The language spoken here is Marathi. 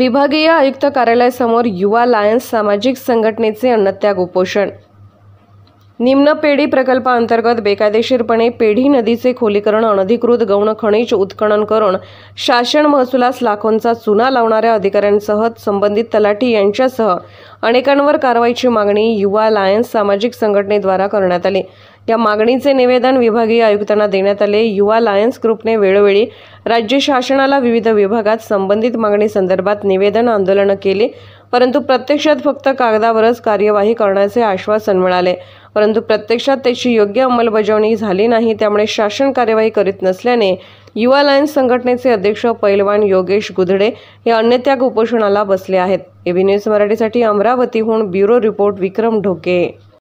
विभागीय आयुक्त कार्यालयासमोर युवा लायन्स सामाजिक संघटनेचे अन्नत्याग उपोषण निम्न पेढी प्रकल्पाअंतर्गत बेकायदेशीरपणे पेढी नदीचे खोलीकरण अनधिकृत गौण खनिज उत्खनन करून शासन महसुलास लाखोंचा चुना लावणाऱ्या अधिकाऱ्यांसह संबंधित तलाठी यांच्यासह अनेकांवर कारवाईची मागणी युवा लायन्स सामाजिक संघटनेद्वारा करण्यात आली या मागणीचे निवेदन विभागीय आयुक्तांना देण्यात आले युवा लायन्स ग्रुपने वेळोवेळी राज्य शासनाला विविध विभागात संबंधित मागणी संदर्भात निवेदन आंदोलनं केली परंतु प्रत्यक्षात फक्त कागदावरच कार्यवाही करण्याचे आश्वासन मिळाले परंतु प्रत्यक्षात त्याची योग्य अंमलबजावणी झाली नाही त्यामुळे शासन कार्यवाही करीत नसल्याने युवा लायन्स संघटनेचे अध्यक्ष पैलवान योगेश गुधडे हे अन्यत्याग उपोषणाला बसले आहेत एबी न्यूज मराठीसाठी अमरावतीहून ब्युरो रिपोर्ट विक्रम ढोके